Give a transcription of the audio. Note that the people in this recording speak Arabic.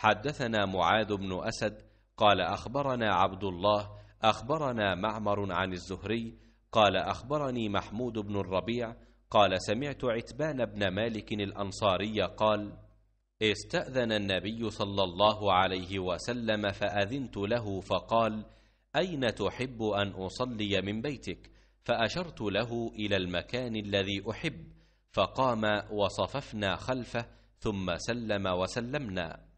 حدثنا معاذ بن أسد قال أخبرنا عبد الله أخبرنا معمر عن الزهري قال أخبرني محمود بن الربيع قال سمعت عتبان بن مالك الأنصاري قال استأذن النبي صلى الله عليه وسلم فأذنت له فقال أين تحب أن أصلي من بيتك؟ فأشرت له إلى المكان الذي أحب فقام وصففنا خلفه ثم سلم وسلمنا